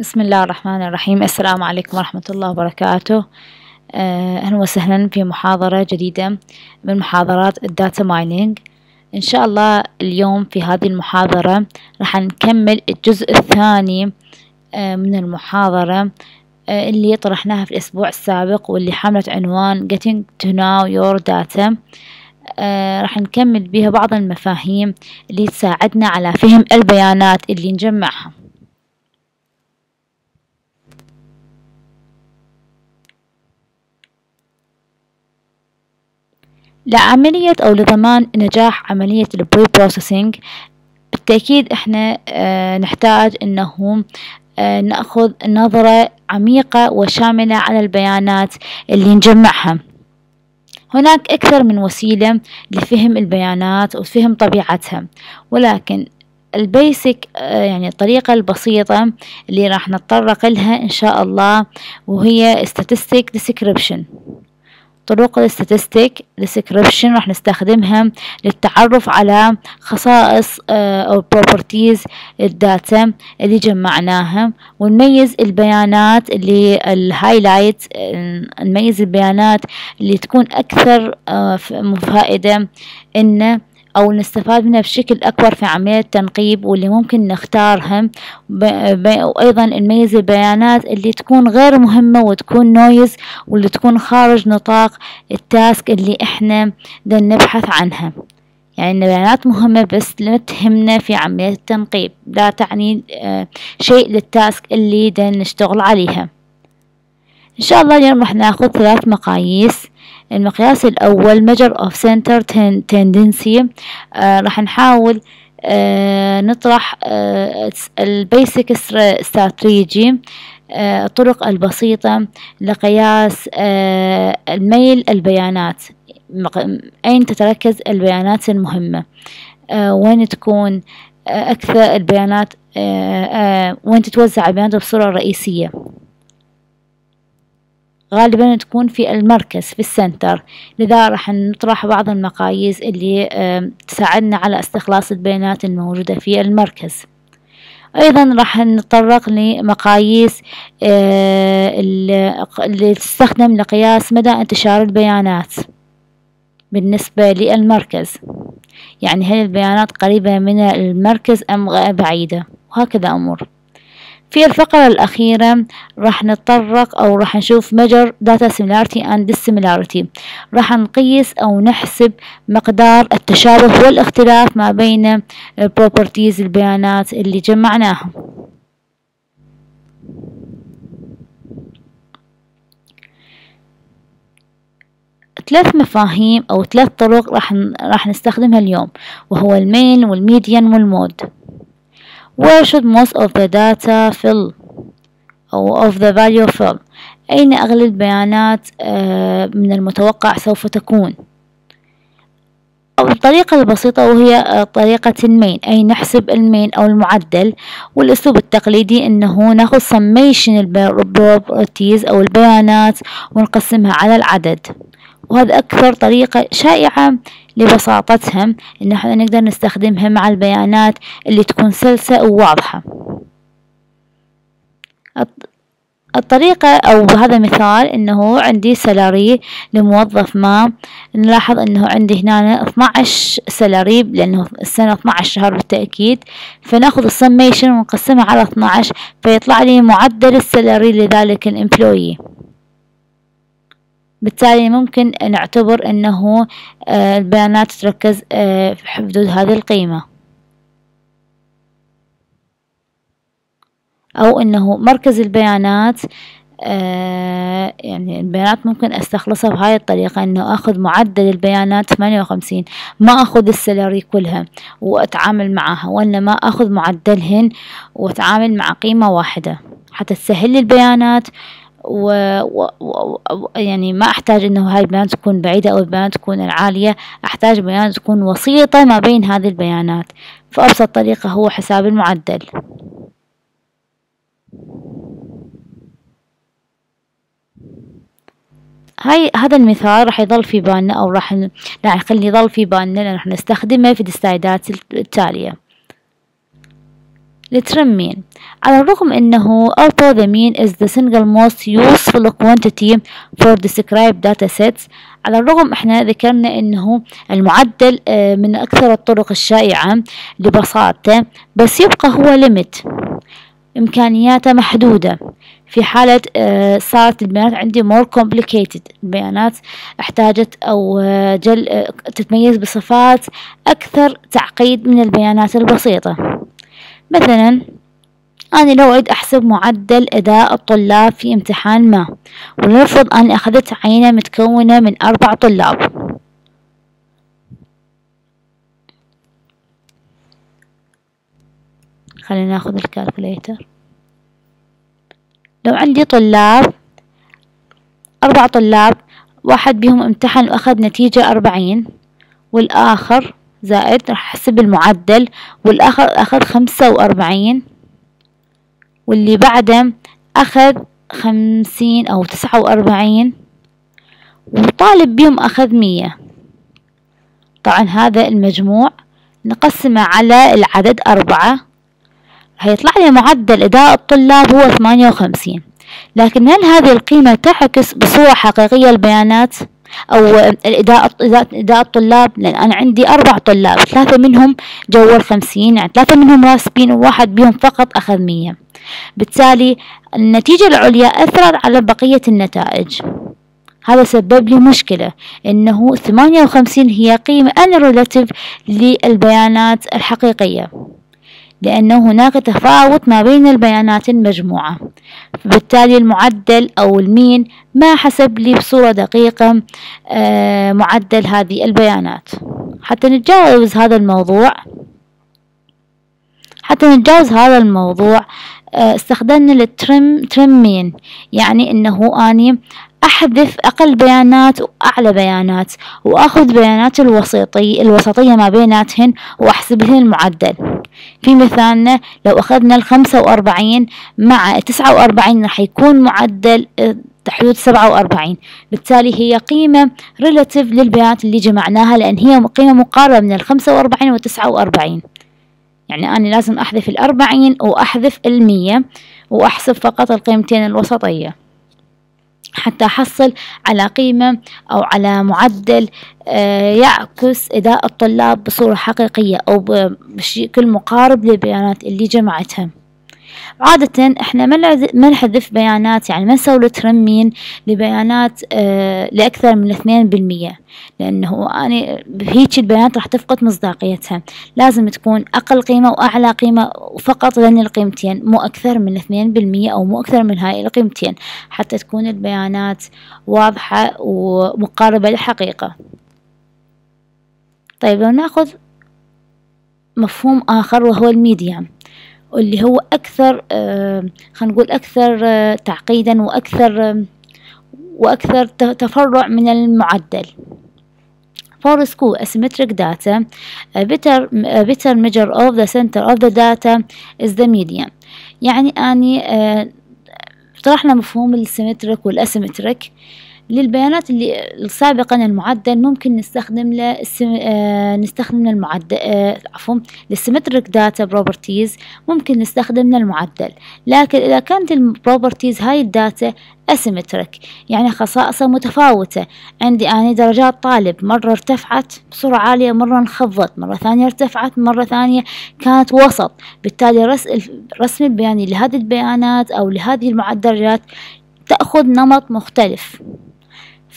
بسم الله الرحمن الرحيم السلام عليكم ورحمة الله وبركاته آه، أهلا وسهلا في محاضرة جديدة من محاضرات الداتا مايننج إن شاء الله اليوم في هذه المحاضرة راح نكمل الجزء الثاني آه، من المحاضرة آه، اللي طرحناها في الأسبوع السابق واللي حملت عنوان Getting to Know Your Data راح نكمل بها بعض المفاهيم اللي تساعدنا على فهم البيانات اللي نجمعها لعملية أو لضمان نجاح عملية البري بروسيسنج بالتأكيد إحنا آه، نحتاج أنه آه، نأخذ نظرة عميقة وشاملة على البيانات اللي نجمعها هناك أكثر من وسيلة لفهم البيانات وفهم طبيعتها ولكن البيسك آه، يعني الطريقة البسيطة اللي راح نتطرق لها إن شاء الله وهي statistic description طرق الاستاتستيك ديسكريبشن راح نستخدمها للتعرف على خصائص آه، او بروبرتيز الداتا اللي جمعناها ونميز البيانات اللي الهايلايت آه، نميز البيانات اللي تكون اكثر آه، فائده ان أو نستفاد منها بشكل أكبر في عملية التنقيب واللي ممكن نختارهم وأيضا نميز البيانات اللي تكون غير مهمة وتكون نويز واللي تكون خارج نطاق التاسك اللي إحنا نبحث عنها يعني ان البيانات مهمة بس لا تهمنا في عملية التنقيب لا تعني آه، شيء للتاسك اللي نشتغل عليها إن شاء الله اليوم راح ناخذ ثلاث مقاييس المقياس الأول مجر of center tendency آه، راح نحاول آه نطرح آه البيسك استراتيجي آه الطرق البسيطة لقياس آه الميل البيانات أين تتركز البيانات المهمة آه وين تكون آه، أكثر البيانات آه، وين تتوزع البيانات بصورة رئيسية غالبا تكون في المركز في السنتر لذا راح نطرح بعض المقاييس اللي تساعدنا على استخلاص البيانات الموجودة في المركز أيضا راح نتطرق لمقاييس آه، اللي تستخدم لقياس مدى انتشار البيانات بالنسبة للمركز يعني هل البيانات قريبة من المركز أم بعيدة وهكذا أمور في الفقرة الأخيرة راح نتطرق أو راح نشوف مجر داتا سيميلارتي أند dissimilarity راح نقيس أو نحسب مقدار التشابه والاختلاف ما بين آه, properties البيانات اللي جمعناها ثلاث مفاهيم أو ثلاث طرق راح راح نستخدمها اليوم وهو المين والميديان والمود Where should most of the data fill أو of the value fill أين أغلب البيانات آه، من المتوقع سوف تكون الطريقة البسيطة وهي آه، طريقة المين أي نحسب المين أو المعدل والأسلوب التقليدي أنه ناخذ summation البيانات أو البيانات ونقسمها على العدد وهذا أكثر طريقة شائعة لبساطتهم إن احنا نقدر نستخدمها مع البيانات اللي تكون سلسة وواضحة الطريقة أو هذا مثال إنه عندي سلاري لموظف ما نلاحظ إنه عندي هنا 12 سلاري لأنه السنة 12 شهر بالتأكيد فناخذ السميشن ونقسمها على 12 فيطلع لي معدل السلاري لذلك الإمبلوي بالتالي ممكن نعتبر أنه آه، البيانات تركز آه، في حدود هذه القيمة أو أنه مركز البيانات آه، يعني البيانات ممكن استخلصها بهاي الطريقة انه اخذ معدل البيانات 58 ما اخذ السلاري كلها واتعامل معها وانما اخذ معدلهن واتعامل مع قيمة واحدة حتى تسهل البيانات و... و... و... يعني ما أحتاج أنه هاي البيانات تكون بعيدة أو البيانات تكون العالية أحتاج بيانات تكون وسيطة ما بين هذه البيانات فأبسط طريقة هو حساب المعدل هاي هذا المثال راح يظل في بالنا أو راح خلي يظل في بالنا لأن راح نستخدمه في الاستعدادات التالية Nitramine. على الرغم أنه orthodamine is the single most useful quantity for described data sets على الرغم احنا ذكرنا انه المعدل آه، من اكثر الطرق الشائعة لبساطة بس يبقى هو ليميت امكانياته محدودة في حالة آه، صارت البيانات عندي more complicated البيانات احتاجت أو آه، جل تتميز بصفات أكثر تعقيد من البيانات البسيطة مثلا أنا لو أريد أحسب معدل أداء الطلاب في امتحان ما ولنفرض أني أخذت عينة متكونة من أربع طلاب خلينا ناخذ الكالكوليتر لو عندي طلاب أربع طلاب واحد بهم امتحن وأخذ نتيجة أربعين والآخر زائد راح أحسب المعدل والآخر أخذ خمسة وأربعين واللي بعده أخذ خمسين أو تسعة وأربعين وطالب بيهم أخذ مية طبعا هذا المجموع نقسمه على العدد أربعة هيطلع لي معدل أداء الطلاب هو ثمانية وخمسين لكن هل هذه القيمة تعكس بصورة حقيقية البيانات؟ أو الاداء اداء الطلاب لأن أنا عندي أربع طلاب ثلاثة منهم جوال خمسين يعني ثلاثة منهم راسبين وواحد بهم فقط أخذ مية بالتالي النتيجة العليا أثرت على بقية النتائج هذا سبب لي مشكلة إنه ثمانية وخمسين هي قيمة أن للبيانات الحقيقية لأنه هناك تفاوت ما بين البيانات المجموعة بالتالي المعدل أو المين ما حسب لي بصورة دقيقة آه، معدل هذه البيانات حتى نتجاوز هذا الموضوع حتى نتجاوز هذا الموضوع آه، استخدمنا الترم ترم مين يعني انه اني أحذف أقل بيانات وأعلى بيانات وأخذ بيانات الوسطي الوسطية ما بيناتهن وأحسبهن المعدل في مثالنا لو أخذنا الخمسة وأربعين مع تسعة وأربعين راح يكون معدل آه، حدود سبعة وأربعين بالتالي هي قيمة ريلاتيف للبيانات اللي جمعناها لأن هي قيمة مقاربة من الخمسة وأربعين وتسعة وأربعين يعني أنا لازم أحذف الأربعين وأحذف المية وأحسب فقط القيمتين الوسطية حتى أحصل على قيمة أو على معدل آه، يعكس أداء الطلاب بصورة حقيقية أو بشكل مقارب للبيانات اللي جمعتها عادة احنا ما نحذف بيانات يعني ما نسوي ترمين لبيانات اه لأكثر من اثنين بالمية لأنه أنا هيك البيانات راح تفقد مصداقيتها لازم تكون أقل قيمة وأعلى قيمة فقط لأن القيمتين مو أكثر من اثنين بالمية أو مو أكثر من هاي القيمتين حتى تكون البيانات واضحة ومقاربة للحقيقة طيب لو ناخذ مفهوم آخر وهو الميديم اللي هو أكثر آه، خلينا نقول أكثر آه، تعقيدا وأكثر آه، وأكثر تفرع من المعدل for school asymmetric data a better, a better measure of the center of the data is the median يعني أني طرحنا مفهوم السيمتريك والأسيمتريك للبيانات اللي سابقا المعدل ممكن نستخدم له السم... آه نستخدم المعدل آه عفوا للسيمتريك داتا بروبرتيز ممكن نستخدم المعدل لكن إذا كانت البروبرتيز هاي الداتا أسيمتريك يعني خصائصها متفاوتة عندي أنا درجات طالب مرة ارتفعت بسرعة عالية مرة انخفضت مرة ثانية ارتفعت مرة ثانية كانت وسط بالتالي رس... رسم البياني لهذه البيانات أو لهذه المعدلات تأخذ نمط مختلف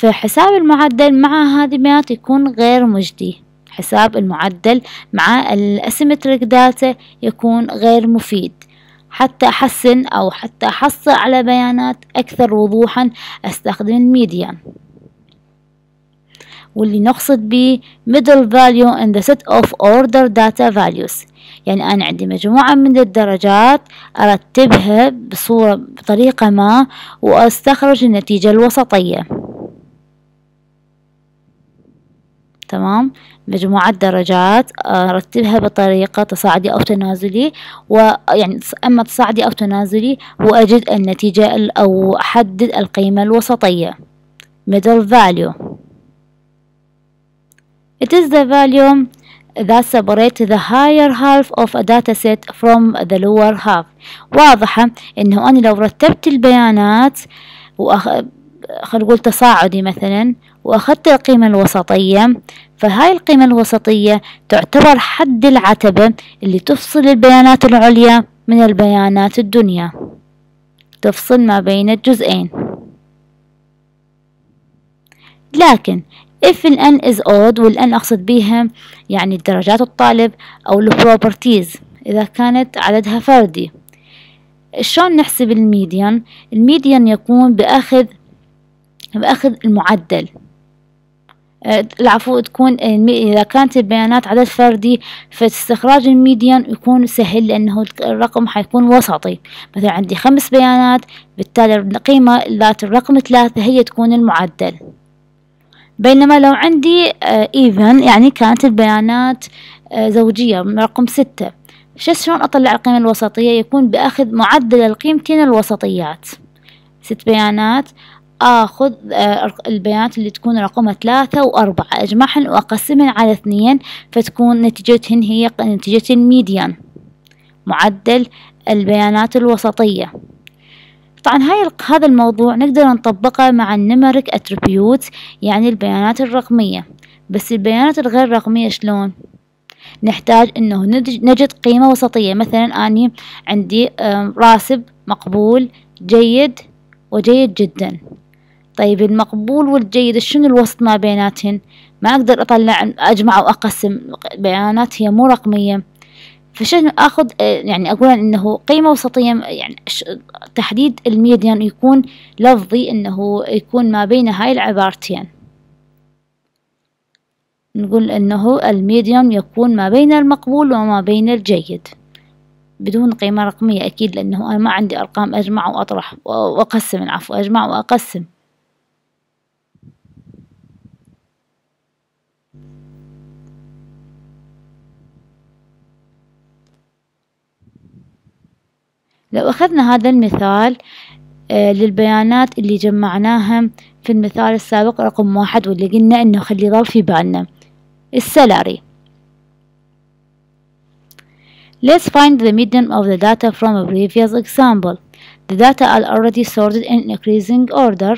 فحساب المعدل مع هذه المئات يكون غير مجدي حساب المعدل مع الاسيمتريك داتا يكون غير مفيد حتى أحسن أو حتى أحصل على بيانات أكثر وضوحا أستخدم الميديان واللي نقصد به middle value in the set of order data values يعني أنا عندي مجموعة من الدرجات أرتبها بصورة بطريقة ما وأستخرج النتيجة الوسطية تمام مجموعة درجات أرتبها آه، بطريقة تصاعدي أو تنازلي ويعني أما تصاعدي أو تنازلي وأجد النتيجة أو أحدد القيمة الوسطية middle value It is the value that separates the higher half of a dataset from the lower half واضحة انه انا لو رتبت البيانات وأخ... خلينا نقول تصاعدي مثلا وأخذت القيمة الوسطية فهاي القيمة الوسطية تعتبر حد العتبة اللي تفصل البيانات العليا من البيانات الدنيا تفصل ما بين الجزئين لكن if ال n is odd وال n أقصد بيها يعني درجات الطالب أو البروبرتيز إذا كانت عددها فردي شلون نحسب الميديان الميديان يكون بأخذ بأخذ المعدل العفو تكون إذا كانت البيانات عدد فردي فاستخراج الميديان يكون سهل لأنه الرقم حيكون وسطي مثلا عندي خمس بيانات بالتالي القيمة ذات الرقم ثلاثة هي تكون المعدل بينما لو عندي ايفن آه، يعني كانت البيانات آه، زوجية رقم ستة شلون أطلع القيمة الوسطية يكون بأخذ معدل القيمتين الوسطيات ست بيانات آخذ آه، البيانات اللي تكون رقمها ثلاثة وأربعة أجمعهن وأقسمهن على اثنين فتكون نتيجتهن هي نتيجة ميديان معدل البيانات الوسطية طبعا هاي هذا الموضوع نقدر نطبقه مع النمرك اتريبيوت يعني البيانات الرقمية بس البيانات الغير رقمية شلون نحتاج انه نجد قيمة وسطية مثلا اني عندي راسب مقبول جيد وجيد جدا طيب المقبول والجيد شنو الوسط ما بيناتهن ما أقدر أطلع أجمع وأقسم بيانات هي مو رقمية فشنو أخذ يعني أقول إنه قيمة وسطية يعني تحديد الميديان يكون لفظي إنه يكون ما بين هاي العبارتين نقول إنه الميديان يكون ما بين المقبول وما بين الجيد بدون قيمة رقمية أكيد لأنه أنا ما عندي أرقام أجمع وأطرح وأقسم العفو أجمع وأقسم لو أخذنا هذا المثال آه، للبيانات اللي جمعناها في المثال السابق رقم واحد واللي قلنا انه خلي ظل في بالنا السلاري Let's find the median of the data from a previous example. The data are already sorted in increasing order.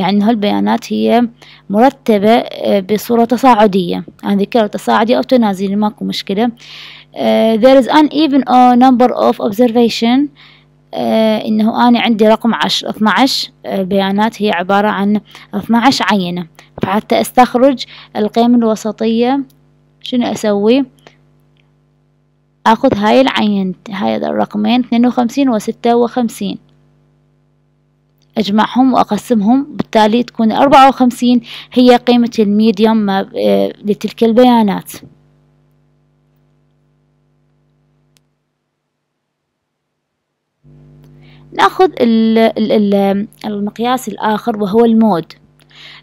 يعني هالبيانات هي مرتبة آه، بصورة تصاعدية عندي ذكر تصاعدي أو تنازلي ماكو مشكلة آه، there is an even number of observation آه، إنه أنا عندي رقم عشر 12 بيانات هي عبارة عن 12 عينة فحتى استخرج القيم الوسطية شنو أسوي؟ اخذ هاي العين هاي الرقمين اثنين وخمسين وستة وخمسين أجمعهم وأقسمهم بالتالي تكون أربعة وخمسين هي قيمة الميديوم آه، لتلك البيانات ناخذ المقياس الآخر وهو المود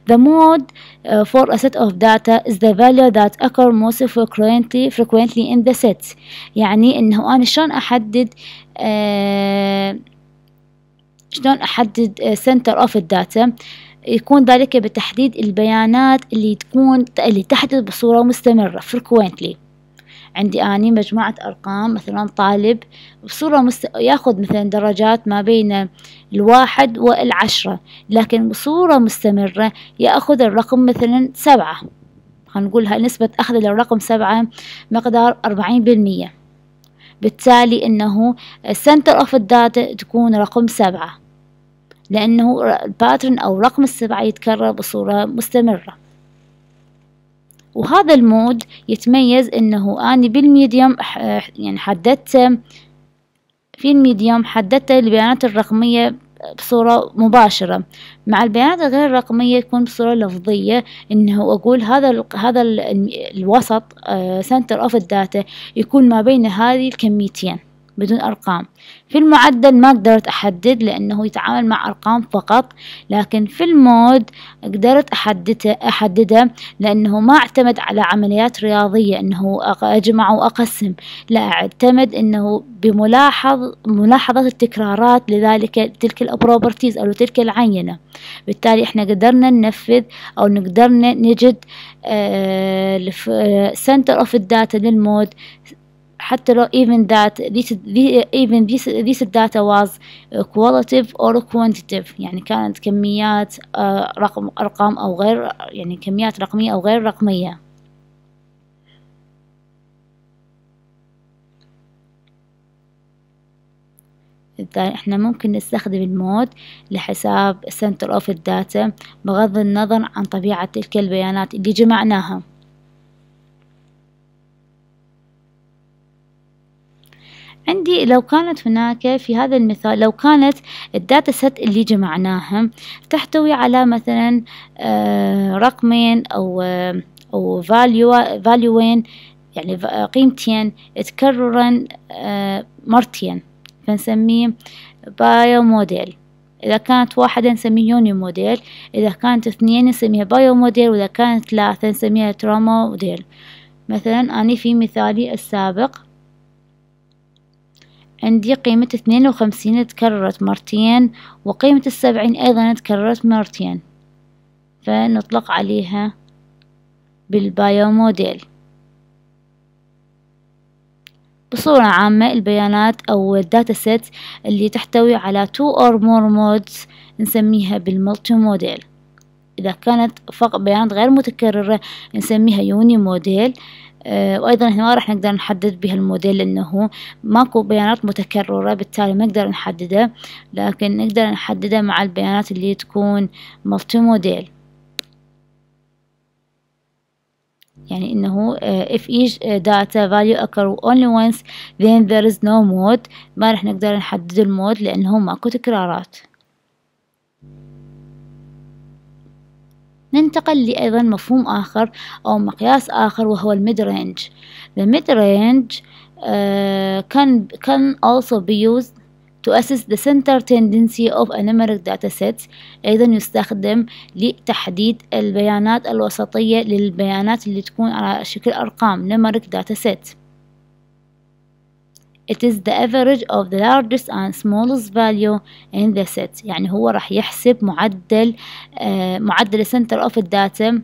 The mode آه، for a set of data is the value that occur most frequently, frequently in the set يعني انه انا شلون احدد uh, شلون أحدد سنتر أوف الداتا يكون ذلك بتحديد البيانات اللي تكون اللي تحدث بصورة مستمرة frequently عندي أني مجموعة أرقام مثلا طالب بصورة مست... ياخذ مثلا درجات ما بين الواحد والعشرة لكن بصورة مستمرة يأخذ الرقم مثلا سبعة خلينا نقولها نسبة أخذ الرقم سبعة مقدار أربعين بالمية بالتالي انه center of الداتا تكون رقم سبعة لانه الباترن او رقم السبعة يتكرر بصورة مستمرة وهذا المود يتميز انه اني بالميديوم يعني حددت في الميديوم حددت البيانات الرقمية بصورة مباشرة مع البيانات غير الرقمية يكون بصورة لفظية إنه أقول هذا ال هذا ال الوسط سنتر أوف الداتا يكون ما بين هذه الكميتين بدون أرقام في المعدل ما قدرت أحدد لأنه يتعامل مع أرقام فقط لكن في المود قدرت أحدده, أحدده لأنه ما اعتمد على عمليات رياضية أنه أجمع وأقسم لا اعتمد أنه بملاحظ ملاحظة التكرارات لذلك تلك البروبرتيز أو تلك العينة بالتالي احنا قدرنا ننفذ أو نقدرنا نجد سنتر اوف الداتا للمود حتى لو even that this, even this, this data was uh, qualitative or quantitative يعني كانت كميات uh, رقم أرقام أو غير يعني كميات رقمية أو غير رقمية احنا ممكن نستخدم المود لحساب center of data بغض النظر عن طبيعة تلك البيانات اللي جمعناها عندي لو كانت هناك في هذا المثال لو كانت الداتا سيت اللي جمعناها تحتوي على مثلا آه، رقمين أو أو فاليوين يعني آه، قيمتين تكررن آه، مرتين فنسميه بايو موديل إذا كانت واحدة نسميه يوني موديل إذا كانت اثنين نسميها بايو موديل وإذا كانت ثلاثة نسميها تراما موديل مثلا اني في مثالي السابق عندي قيمة اثنين وخمسين تكررت مرتين وقيمة السبعين أيضا تكررت مرتين فنطلق عليها بالبايو موديل بصورة عامة البيانات أو الداتا سيت اللي تحتوي على two or more modes نسميها بالملتي موديل إذا كانت فقط بيانات غير متكررة نسميها يوني موديل آه، وأيضا هنا ما راح نقدر نحدد بها الموديل لأنه ماكو بيانات متكررة بالتالي ما نقدر نحدده لكن نقدر نحدده مع البيانات اللي تكون ملتي موديل يعني انه آه، if each آه، data value occur only once then there is no mode ما راح نقدر نحدد المود لانه ماكو تكرارات ننتقل لأيضا مفهوم آخر أو مقياس آخر وهو الميد رينج The mid range uh, آه، can, can also be used to assess the center tendency of a numeric data set أيضا يستخدم لتحديد البيانات الوسطية للبيانات اللي تكون على شكل أرقام numeric data set It is the average of the largest and smallest value in the set يعني هو راح يحسب معدل uh, معدل center of the data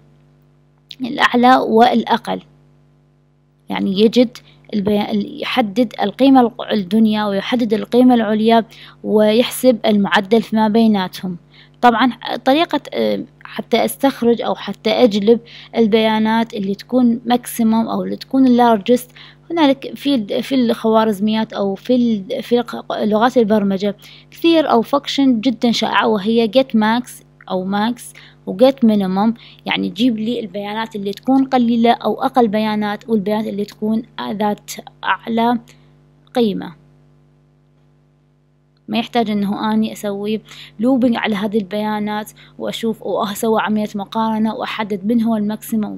الأعلى والأقل يعني يجد يحدد القيمة الدنيا ويحدد القيمة العليا ويحسب المعدل فيما بيناتهم طبعا طريقة آه، حتى استخرج او حتى اجلب البيانات اللي تكون ماكسيموم او اللي تكون اللارجست هنالك في في الخوارزميات او في في لغات البرمجه كثير او فكشن جدا شائعه وهي get max او max وجيت مينيمم يعني جيب لي البيانات اللي تكون قليله او اقل بيانات والبيانات اللي تكون ذات اعلى قيمه ما يحتاج انه اني اسوي لوبينج على هذه البيانات واشوف واسوي أه عملية مقارنة واحدد من هو الماكسيموم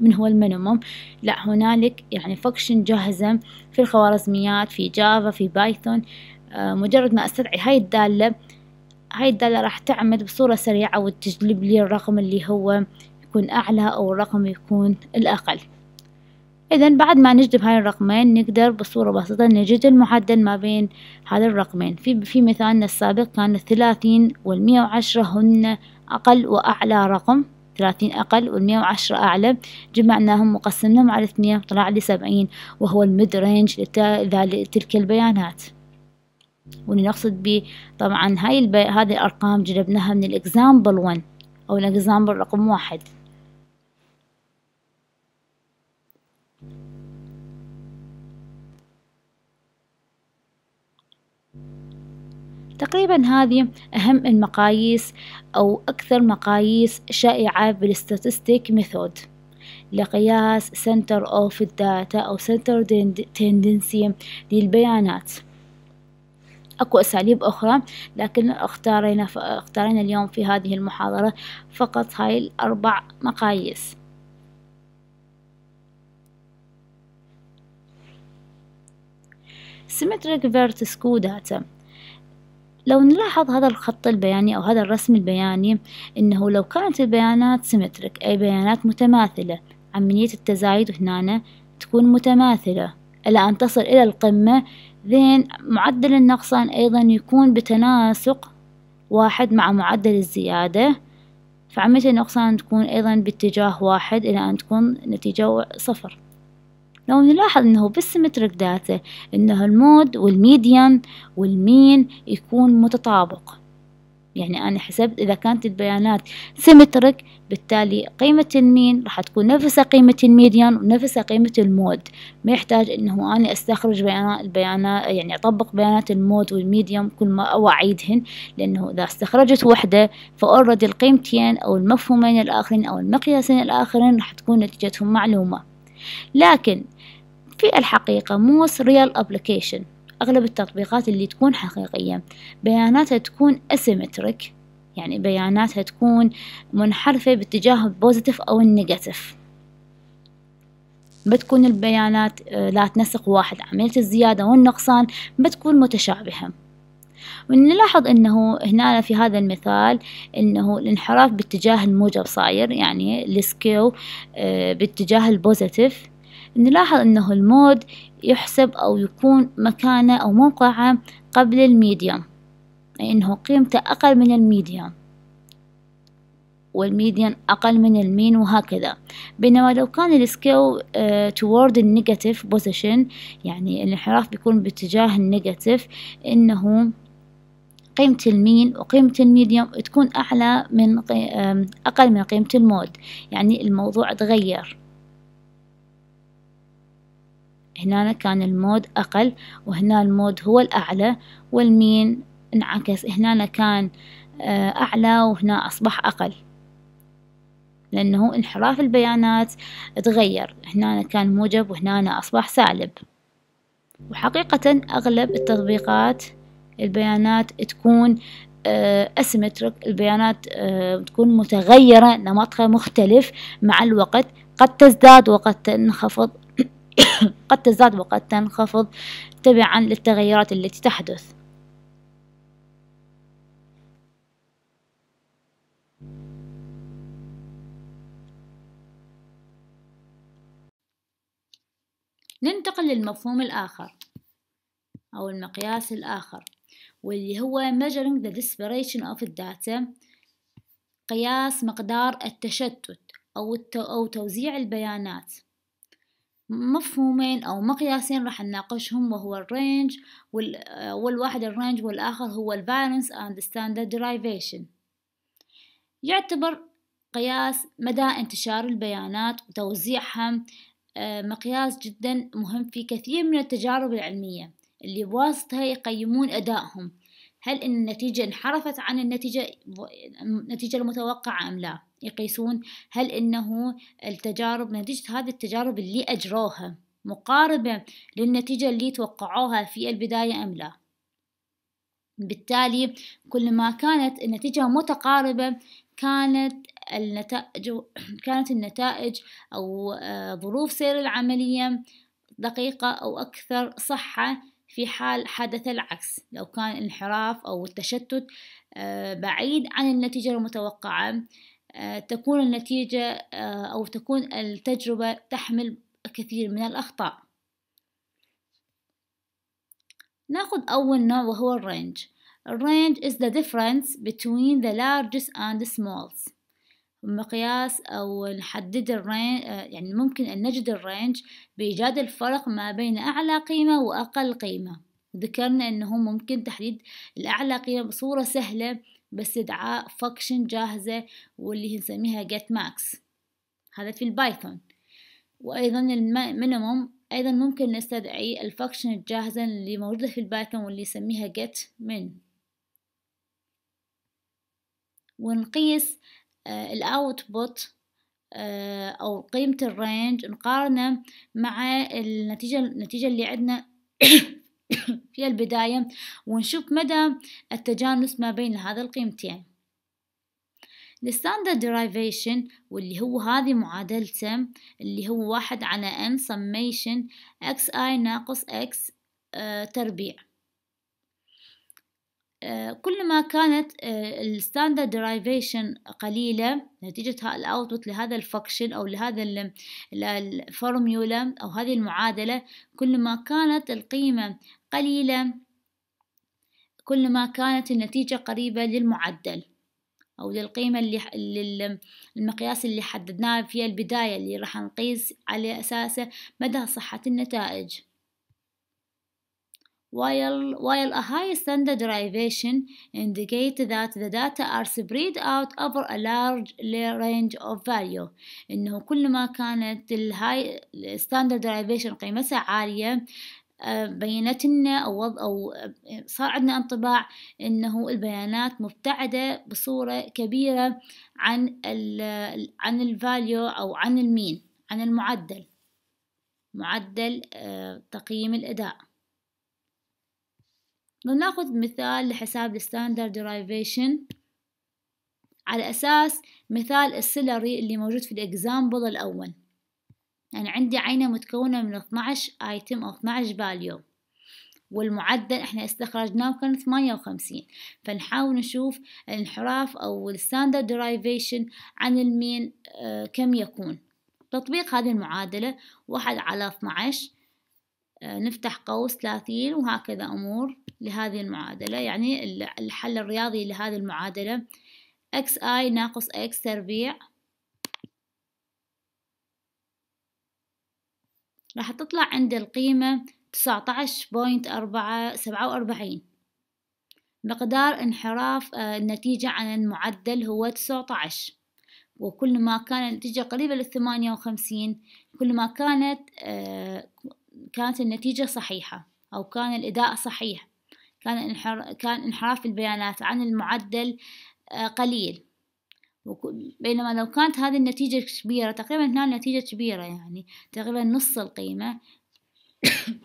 ومن هو المينيموم لا هنالك يعني فاكشن جاهزة في الخوارزميات في جافا في بايثون آه، مجرد ما استدعي هاي الدالة هاي الدالة راح تعمل بصورة سريعة وتجلب لي الرقم اللي هو يكون أعلى أو الرقم يكون الأقل إذا بعد ما نجذب هاي الرقمين نقدر بصورة بسيطة نجد المعدل ما بين هذا الرقمين في, في مثالنا السابق كان الثلاثين والمية وعشرة هن أقل وأعلى رقم ثلاثين أقل والمية وعشرة أعلى جمعناهم وقسمناهم على اثنين طلع لي سبعين وهو الميد رينج لتلك البيانات ونقصد به طبعا هاي البي... هذه الأرقام جلبناها من الإكزامبل 1 أو الإكزامبل رقم واحد تقريبا هذه أهم المقاييس أو أكثر مقاييس شائعة بالستاتستيك ميثود لقياس سنتر أوف الداتا أو سنتر تندنسي للبيانات أكو أساليب أخرى لكن اختارينا اختارينا اليوم في هذه المحاضرة فقط هاي الأربع مقاييس symmetric vertice data لو نلاحظ هذا الخط البياني أو هذا الرسم البياني أنه لو كانت البيانات سيمتريك أي بيانات متماثلة عملية التزايد هنا تكون متماثلة إلى أن تصل إلى القمة ذين معدل النقصان أيضا يكون بتناسق واحد مع معدل الزيادة فعملية النقصان تكون أيضا باتجاه واحد إلى أن تكون نتيجة صفر لو نعم، نلاحظ انه بالسيمتريك داتا انه المود والميديان والمين يكون متطابق يعني أنا حسبت إذا كانت البيانات سيمتريك بالتالي قيمة المين راح تكون نفسها قيمة الميديان ونفسها قيمة المود ما يحتاج إنه أنا أستخرج بيانات البيانات يعني أطبق بيانات المود والميديان كل ما أعيدهن لأنه إذا استخرجت وحدة فأوريدي القيمتين أو المفهومين الآخرين أو المقياسين الآخرين راح تكون نتيجتهم معلومة لكن في الحقيقة موس ريال أبليكيشن أغلب التطبيقات اللي تكون حقيقية بياناتها تكون أسيمتريك يعني بياناتها تكون منحرفة باتجاه البوزيتيف أو النيجاتيف بتكون البيانات آه، لا تنسق واحد عملية الزيادة والنقصان بتكون متشابهة ونلاحظ انه هنا في هذا المثال انه الانحراف باتجاه الموجب صاير يعني السكيو آه، باتجاه البوزيتيف نلاحظ أنه المود يحسب أو يكون مكانه أو موقعه قبل الميديم أي يعني أنه قيمته أقل من الميديم والميديان أقل من المين وهكذا بينما لو كان السكيل توورد النيجاتيف بوزيشن يعني الانحراف بيكون باتجاه النيجاتيف إنه قيمة المين وقيمة الميديوم تكون أعلى من أقل من قيمة المود يعني الموضوع تغير هنا كان المود أقل وهنا المود هو الأعلى والمين انعكس هنا كان آه، أعلى وهنا أصبح أقل لأنه انحراف البيانات تغير هنا كان موجب وهنا أصبح سالب وحقيقة أغلب التطبيقات البيانات تكون أسمتريك آه، البيانات آه، تكون متغيرة نمطها مختلف مع الوقت قد تزداد وقد تنخفض قد تزداد وقد تنخفض تبعا للتغيرات التي تحدث ننتقل للمفهوم الآخر أو المقياس الآخر واللي هو measuring the dispersion of the data قياس مقدار التشتت أو, التو أو توزيع البيانات مفهومين أو مقياسين راح نناقشهم وهو الرينج وال... والواحد الرينج والآخر هو البالانس and standard derivation يعتبر قياس مدى انتشار البيانات وتوزيعها آه، مقياس جدا مهم في كثير من التجارب العلمية اللي بواسطها يقيمون أدائهم هل إن النتيجة انحرفت عن النتيجة النتيجة المتوقعة أم لا يقيسون هل انه التجارب نتيجة هذه التجارب اللي اجروها مقاربة للنتيجة اللي توقعوها في البداية ام لا بالتالي كلما كانت النتيجة متقاربة كانت النتائج كانت النتائج أو آه، ظروف سير العملية دقيقة أو أكثر صحة في حال حدث العكس لو كان الانحراف أو التشتت آه، بعيد عن النتيجة المتوقعة آه، تكون النتيجة آه، أو تكون التجربة تحمل كثير من الأخطاء ناخذ أول نوع وهو الرينج الرينج is the difference between the largest and the smalls مقياس أو نحدد الرينج آه، يعني ممكن أن نجد الرينج بإيجاد الفرق ما بين أعلى قيمة وأقل قيمة ذكرنا أنه ممكن تحديد الأعلى قيمة بصورة سهلة باستدعاء فاكشن جاهزة واللي نسميها get max هذا في البايثون وأيضا المينيموم أيضا ممكن نستدعي الفاكشن الجاهزة اللي موجودة في البايثون واللي نسميها get min ونقيس آه، الاوتبوت آه، أو قيمة الرينج نقارنه مع النتيجة النتيجة اللي عندنا في البداية ونشوف مدى التجانس ما بين هذا القيمتين الستاندرد ديرايفيشن واللي هو هذه معادلته اللي هو واحد على n summation xi ناقص x آه، تربيع آه، كل ما كانت آه، الستاندرد درايفيشن قليلة نتيجة الأوتبوت لهذا الفكشن أو لهذا الفورميولا أو هذه المعادلة كل ما كانت القيمة قليلة كل ما كانت النتيجة قريبة للمعدل أو للقيمة اللي للمقياس اللي حددناه في البداية اللي راح نقيس على أساسه مدى صحة النتائج while, while a high standard derivation indicates that the data are spread out over a large range of value إنه كل ما كانت high standard derivation قيمتها عالية آه، بينت لنا أو, وض... أو آه، صار عندنا انطباع إنه البيانات مبتعدة بصورة كبيرة عن ال عن الفاليو أو عن المين عن المعدل معدل آه، تقييم الأداء بناخذ مثال لحساب الستاندرد ديرايفيشن على أساس مثال السلري اللي موجود في الإكزامبل الأول يعني عندي عينة متكونة من 12 ايتم أو 12 فاليو والمعدل احنا استخرجناه كان 58 فنحاول نشوف الانحراف او الستاندرد ديرايفيشن عن المين اه كم يكون تطبيق هذه المعادلة واحد على 12 اه نفتح قوس 30 وهكذا أمور لهذه المعادلة يعني الحل الرياضي لهذه المعادلة اكس اي ناقص اكس تربيع راح تطلع عند القيمة تسعة عشر بوينت أربعة سبعة وأربعين مقدار انحراف آه، النتيجة عن المعدل هو تسعة عشر وكل ما كانت النتيجة قريبة للثمانية وخمسين كل ما كانت آه، كانت النتيجة صحيحة أو كان الإداء صحيح كان انحر كان انحراف البيانات عن المعدل آه، قليل بينما لو كانت هذه النتيجة كبيرة تقريبا هنا النتيجة كبيرة يعني تقريبا نص القيمة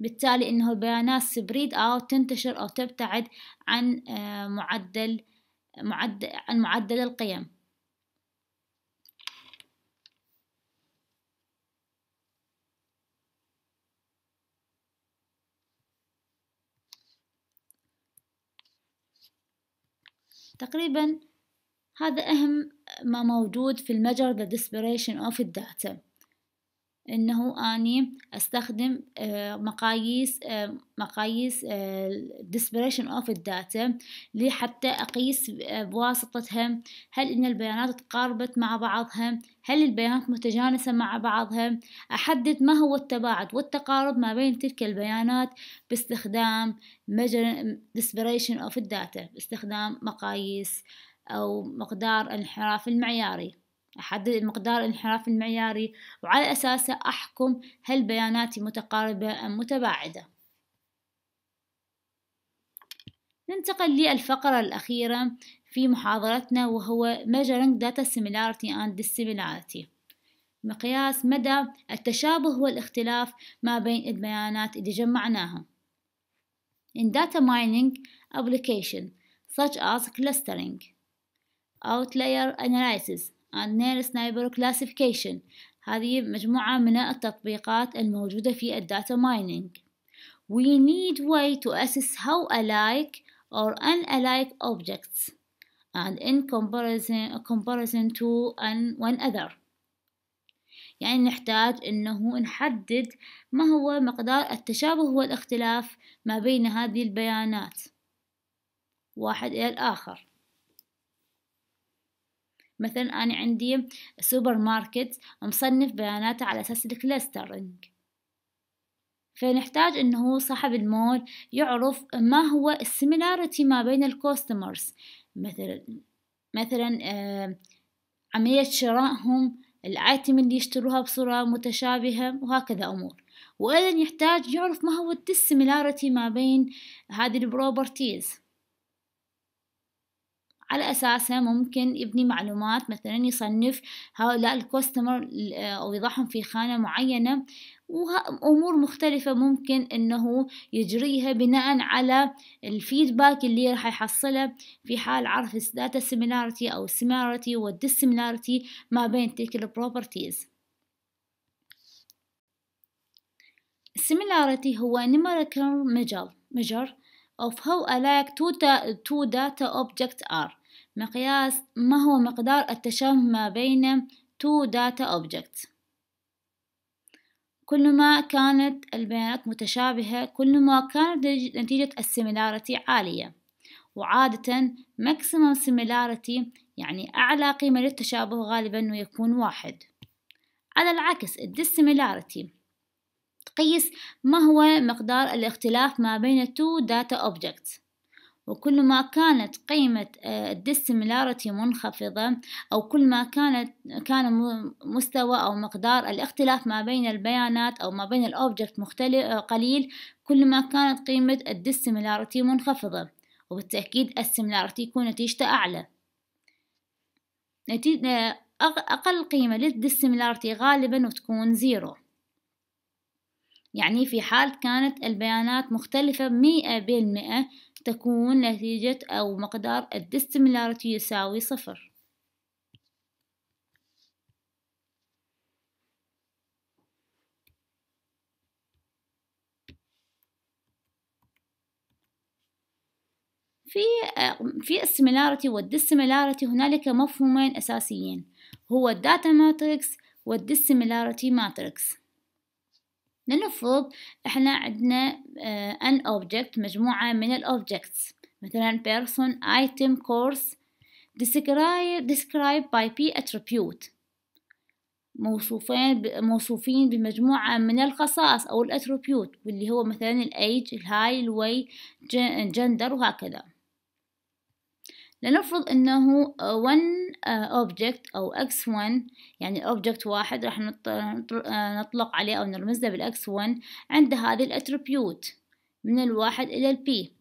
بالتالي انه البيانات سبريد او تنتشر او تبتعد عن آه، معدل معدل عن معدل القيم تقريبا هذا أهم ما موجود في المجر The Desperation of Data انه اني استخدم آه، مقاييس آه، مقاييس ديسبريشن آه، اوف الداتا لحتى اقيس بواسطتها هل ان البيانات تقاربت مع بعضها هل البيانات متجانسة مع بعضها أحدد ما هو التباعد والتقارب ما بين تلك البيانات باستخدام ديسبريشن اوف الداتا باستخدام مقاييس أو مقدار الانحراف المعياري أحدد المقدار الانحراف المعياري وعلى أساسه أحكم هل بياناتي متقاربة أم متباعدة ننتقل للفقرة الأخيرة في محاضرتنا وهو Measuring Data Similarity and Dissimilarity مقياس مدى التشابه والاختلاف ما بين البيانات اللي جمعناها in data mining application such as clustering outlier analysis and nearest neighbor classification هذه مجموعة من التطبيقات الموجودة في الداتا مايننج We need way to assess how alike or unalike objects and in comparison, comparison to one another يعني نحتاج أنه نحدد ما هو مقدار التشابه والاختلاف ما بين هذه البيانات واحد إلى الآخر مثلا أنا عندي سوبر ماركت مصنف بياناته على أساس الكلاسترنج فنحتاج انه صاحب المول يعرف ما هو السيميلاريتي ما بين الكوستمرز مثلا مثلا آه، عملية شرائهم الايتم اللي يشتروها بصورة متشابهة وهكذا امور وايضا يحتاج يعرف ما هو الديسيميلاريتي ما بين هذه البروبرتيز على أساسها ممكن يبني معلومات مثلا يصنف هؤلاء الكوستمر آه، أو يضعهم في خانة معينة وأمور مختلفة ممكن أنه يجريها بناء على الفيدباك اللي راح يحصله في حال عرف data سيميلارتي أو similarity والديسيميلارتي ما بين تلك البروبرتيز similarity هو numerical measure measure of how alike two, two data objects are مقياس ما هو مقدار التشابه ما بين two data objects كلما كانت البيانات متشابهة كلما كانت نتيجة السيميلاريتي عالية وعادة maximum similarity يعني أعلى قيمة للتشابه غالبا أنه يكون واحد على العكس dissimilarity تقيس ما هو مقدار الاختلاف ما بين two data objects وكل ما كانت قيمة آه، الديسيميلاريتي منخفضة أو كل ما كانت كان مستوى أو مقدار الاختلاف ما بين البيانات أو ما بين الأوبجكت مختلف آه، قليل كل ما كانت قيمة الديسيميلاريتي منخفضة وبالتأكيد السيميلاريتي يكون نتيجته أعلى نتيجة آه، أقل قيمة للديسيميلاريتي غالبا وتكون زيرو يعني في حال كانت البيانات مختلفة مئة بالمئة تكون نتيجة أو مقدار الدستميلاريتي يساوي صفر في في السيميلاريتي والديسيميلاريتي هنالك مفهومين اساسيين هو الداتا ماتريكس والديسيميلاريتي ماتريكس لنفرض احنا عندنا uh, object مجموعة من ال objects مثلا person item course describe, describe by p attribute موصوفين موصوفين بمجموعة من الخصائص أو الأتربيوت واللي هو مثلا الأيج الهاي الوي جندر وهكذا لنفرض انه one آه، object او x1 يعني object واحد راح نطلق عليه او نرمز له بالاكس 1 عند هذه الاتريبيوت من الواحد الى البي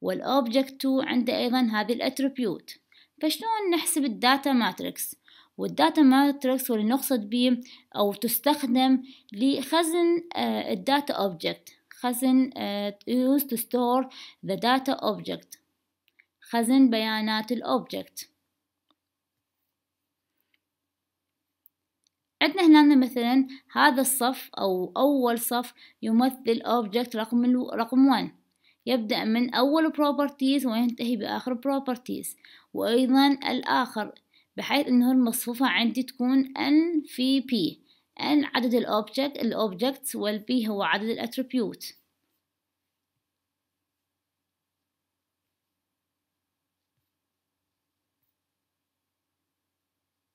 والاوبجكت 2 عنده ايضا هذه الاتريبيوت فشلون نحسب الداتا ماتريكس والداتا ماتريكس واللي نقصد به او تستخدم لخزن آه، الداتا اوبجكت خزن يوز تو ستور ذا داتا اوبجكت خزن بيانات الأوبجكت عندنا هنا مثلا هذا الصف أو أول صف يمثل أوبجكت رقم رقم 1 يبدأ من أول بروبرتيز وينتهي بآخر بروبرتيز وأيضا الآخر بحيث أنه المصفوفة عندي تكون n في p n عدد الأوبجكت الأوبجكتس وال p هو عدد الأتريبيوت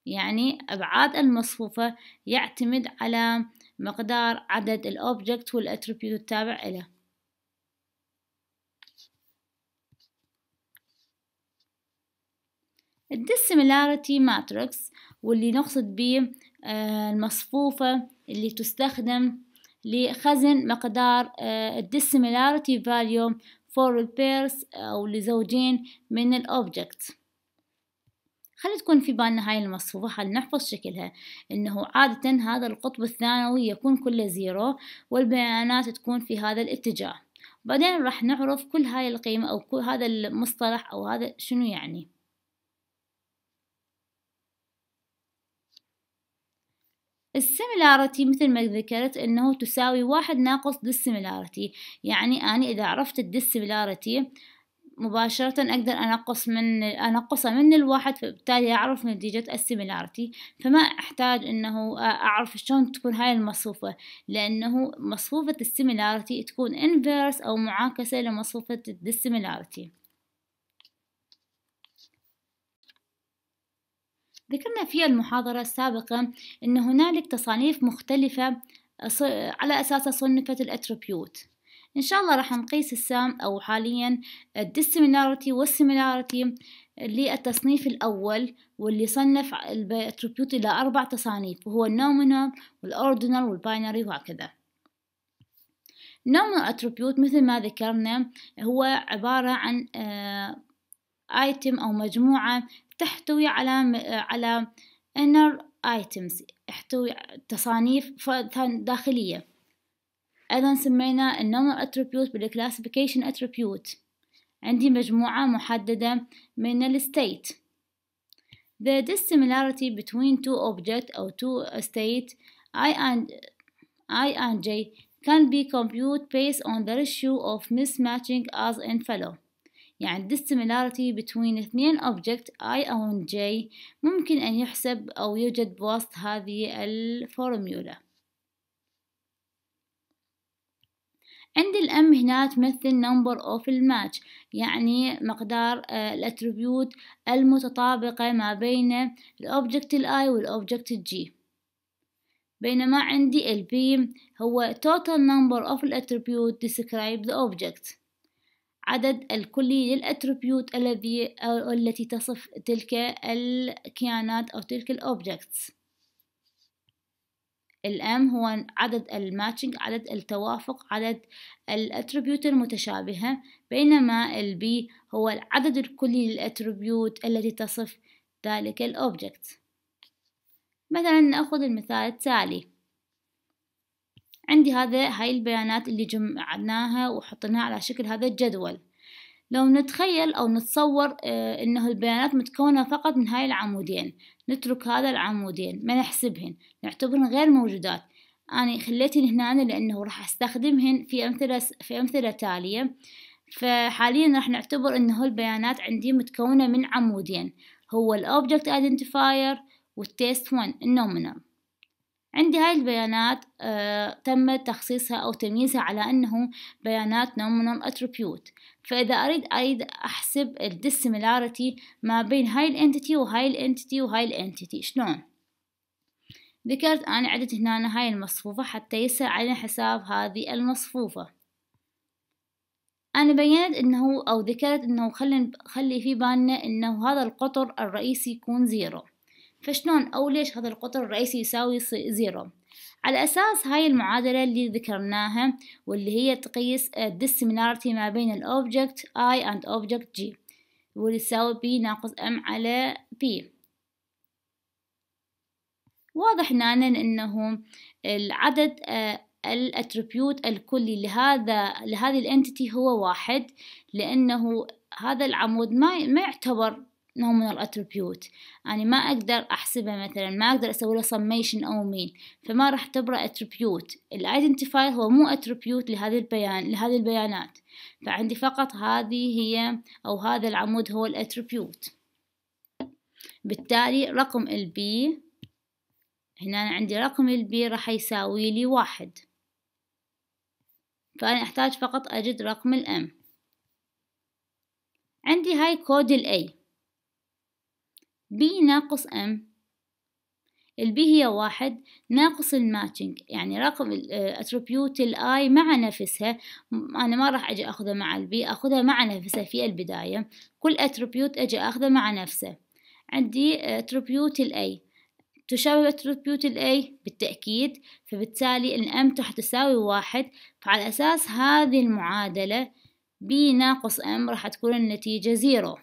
يعني أبعاد المصفوفة يعتمد على مقدار عدد الأوبجكت والأتروبيوت التابع له الديسيميلاريتي ماتريكس واللي نقصد به آه، المصفوفة اللي تستخدم لخزن مقدار الديسيميلاريتي فاليو فور البيرس أو لزوجين من الأوبجكت هل تكون في بالنا هاي المصفوفة هل نحفظ شكلها إنه عادة هذا القطب الثانوي يكون كله زيرو والبيانات تكون في هذا الاتجاه بعدين راح نعرف كل هاي القيمة أو كل هذا المصطلح أو هذا شنو يعني السيميلاريتي مثل ما ذكرت انه تساوي واحد ناقص دي يعني اني اذا عرفت الدي مباشرة أقدر أنقص من أنقصه من الواحد فبالتالي أعرف نتيجة السيميلارتي فما أحتاج أنه أعرف شلون تكون هاي المصفوفة لأنه مصفوفة السيميلارتي تكون inverse أو معاكسة لمصفوفة الديسيميلارتي ذكرنا في المحاضرة السابقة أن هنالك تصانيف مختلفة على أساسها صنفت الأتروبيوت. إن شاء الله راح نقيس السام أو حاليا الديسيمينارتي والسيمينارتي للتصنيف الأول واللي صنف البيتروبيوت إلى أربع تصانيف وهو النومينال والأوردينال والباينري وهكذا نومينال أتروبيوت مثل ما ذكرنا هو عبارة عن ايتم آه، أو مجموعة تحتوي على على inner items تحتوي تصانيف داخلية أيضا سمينا النونر attribute بالكلاسيفيكيشن attribute عندي مجموعة محددة من الستيت The dissimilarity between two objects or two states I and I and J can be computed based on the ratio of mismatching as in follow يعني dissimilarity between اثنين object I and J ممكن أن يحسب أو يوجد بواسطة هذه الفورميولا عند الأم هنا تمثل number of الماتش يعني مقدار آه، الاتريبيوت المتطابقة ما بين الأوبجكت الآي والأوبجكت الجي بينما عندي البي هو total number of الاتريبيوت describe the object عدد الكلي للاتريبيوت الذي التي تصف تلك الكيانات أو تلك الأوبجكتس الام هو عدد الماتشنج عدد التوافق عدد الاتريبيوت المتشابهة بينما البي هو العدد الكلي للاتريبيوت التي تصف ذلك الاوبجكت مثلا نأخذ المثال التالي عندي هذا هاي البيانات اللي جمعناها وحطيناها على شكل هذا الجدول لو نتخيل أو نتصور آه، إنه البيانات متكونة فقط من هاي العمودين نترك هذا العمودين ما نحسبهن نعتبرهن غير موجودات أنا خليتهن هنا لأنه راح أستخدمهن في أمثلة في أمثلة تالية فحاليا راح نعتبر أنه البيانات عندي متكونة من عمودين هو الأوبجكت ايدنتيفاير والتيست 1 النومينال عندي هاي البيانات آه تم تخصيصها أو تمييزها على أنه بيانات nominal attribute فإذا أريد أريد أحسب الديسيميلاريتي ما بين هاي الانتيتي وهاي الانتيتي وهاي الانتيتي شلون؟ ذكرت أنا عدت هنا هاي المصفوفة حتى يسهل على حساب هذه المصفوفة أنا بينت إنه أو ذكرت إنه خلي خلي في بالنا إنه هذا القطر الرئيسي يكون زيرو فشلون أو ليش هذا القطر الرئيسي يساوي زيرو على أساس هاي المعادلة اللي ذكرناها واللي هي تقيس آه، dissimilarity ما بين الأوبجكت I and object G واللي تساوي P ناقص M على P واضح نانا انه العدد آه، الاتريبيوت الكلي لهذا لهذه الانتيتي هو واحد لانه هذا العمود ما ما يعتبر نوع من الاتريبيوت يعني ما اقدر احسبها مثلا ما اقدر اسوي له سميشن او مين فما راح تبرأ اتريبيوت الايدنتيفاير هو مو اتريبيوت لهذه البيان لهذه البيانات فعندي فقط هذه هي او هذا العمود هو attribute بالتالي رقم البي هنا عندي رقم البي راح يساوي لي واحد فأنا أحتاج فقط أجد رقم الأم عندي هاي كود الأي B ناقص M البي هي واحد ناقص الماتشنج يعني رقم ال آه، الاي مع نفسها انا ما راح اجي اخذها مع البي اخذها مع نفسها في البداية كل اتريبيوت اجي اخذه مع نفسه عندي ال الاي تشابه ال الاي بالتأكيد فبالتالي الام راح تساوي واحد فعلى اساس هذه المعادلة B ناقص ام راح تكون النتيجة زيرو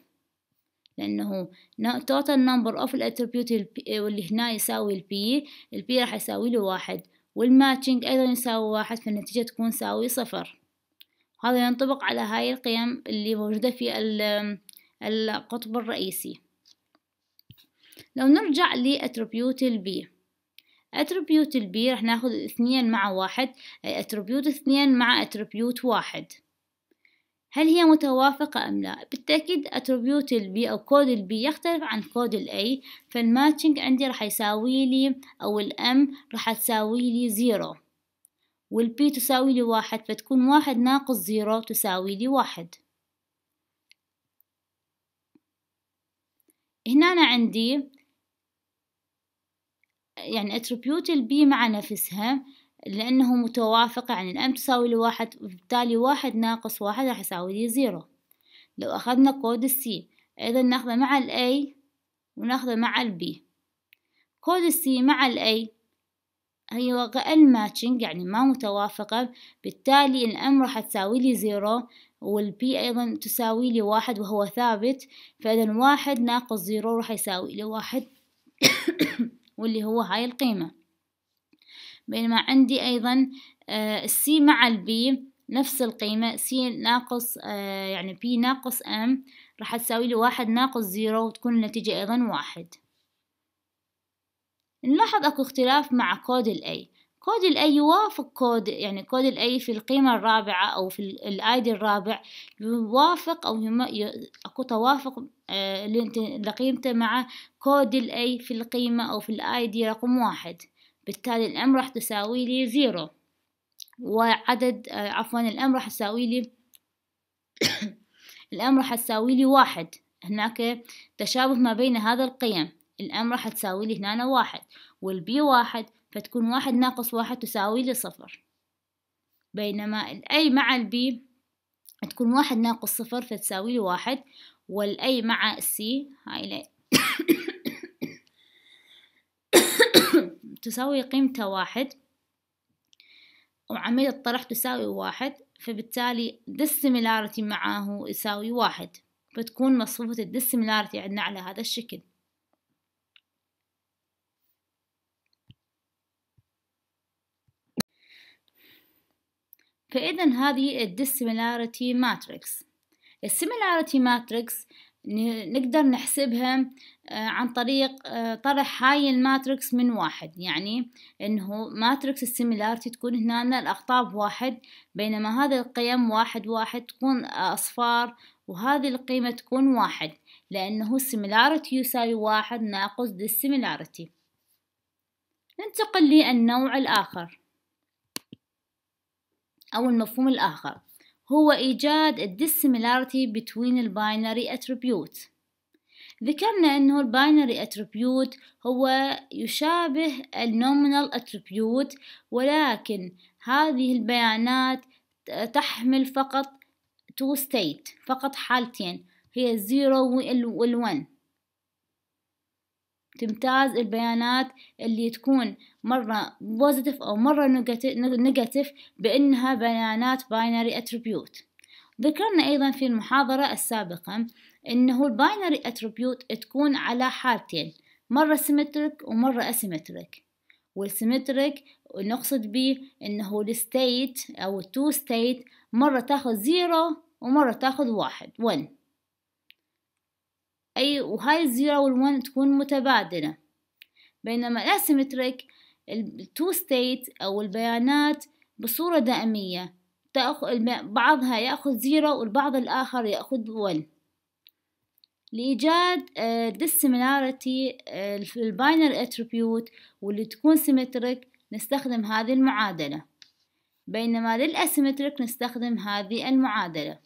لأنه total number of الاتربيوت آه، واللي هنا يساوي البي البي راح يساوي له واحد والماتشنج أيضا يساوي واحد فالنتيجة تكون تساوي صفر هذا ينطبق على هاي القيم اللي موجودة في القطب الرئيسي لو نرجع لأتربيوت البي أتربيوت البي راح ناخذ اثنين مع واحد أي أتربيوت اثنين مع أتربيوت واحد هل هي متوافقة أم لا؟ بالتأكيد أتربيوت البي أو كود البي يختلف عن كود الاي فالماتشنج عندي راح يساوي لي أو الام راح تساوي لي زيرو والبي تساوي لي واحد فتكون واحد ناقص زيرو تساوي لي واحد هنا أنا عندي يعني اتريبيوت البي مع نفسها لأنه متوافقة يعني الأم تساوي لواحد وبالتالي واحد ناقص واحد راح يساوي لي زيرو لو أخذنا كود السي إذا ناخذه مع الأي وناخذه مع البي كود السي مع الأي هي غير ماتشنج يعني ما متوافقة بالتالي الأم راح تساوي لي زيرو والبي أيضا تساوي لي واحد وهو ثابت فإذا واحد ناقص زيرو راح يساوي لي واحد واللي هو هاي القيمة بينما عندي أيضا السي آه، مع البي نفس القيمة سي ناقص آه، يعني بي ناقص ام راح تساوي لي واحد ناقص زيرو وتكون النتيجة أيضا واحد نلاحظ أكو اختلاف مع كود الأي كود الاي يوافق كود يعني كود الاي في القيمة الرابعة او في الايدي الرابع يوافق او يم... ي... اكو توافق آه لقيمته مع كود الاي في القيمة او في الايدي رقم واحد بالتالي الام راح تساوي لي زيرو وعدد آه، عفوا الام راح تساوي لي الام راح تساوي لي واحد هناك تشابه ما بين هذا القيم الام راح تساوي لي هنا واحد والبي واحد فتكون واحد ناقص واحد تساوي لي صفر بينما الاي مع البي تكون واحد ناقص صفر فتساوي لي واحد والاي مع السي هاي تساوي قيمته واحد وعملية الطرح تساوي واحد فبالتالي dissimilarity معاه يساوي واحد فتكون مصفوفة dissimilarity عندنا على هذا الشكل فإذا هذه الديسيميلاريتي ماتريكس السيميلاريتي ماتريكس نقدر نحسبها آه، عن طريق آه، طرح هاي الماتريكس من واحد يعني انه ماتريكس السيميلارتي تكون هنا الاقطاب واحد بينما هذه القيم واحد واحد تكون اصفار وهذه القيمة تكون واحد لأنه السيميلارتي يساوي واحد ناقص السيميلارتي ننتقل للنوع الآخر أو المفهوم الآخر هو إيجاد ال dissimilarity between ال binary attributes ذكرنا أنه ال binary attribute هو يشابه ال nominal attribute ولكن هذه البيانات تحمل فقط two state فقط حالتين هي zero الزيرو one تمتاز البيانات اللي تكون مرة بوزيتيف أو مرة نيجاتيف بأنها بيانات باينري اتريبيوت ذكرنا أيضا في المحاضرة السابقة أنه الباينري اتريبيوت تكون على حالتين مرة سيمتريك ومرة اسيمتريك والسيمتريك نقصد به أنه الستيت أو التو ستيت مرة تاخذ زيرو ومرة تاخذ واحد one أي وهاي الزيرو والون تكون متبادلة بينما الأسيمتريك التو ستيت أو البيانات بصورة دائمية تأخ... بعضها يأخذ زيرو والبعض الآخر يأخذ ون لإيجاد ديسيميلاريتي في الباينر اتريبيوت واللي تكون سيمتريك نستخدم هذه المعادلة بينما للأسيمتريك نستخدم هذه المعادلة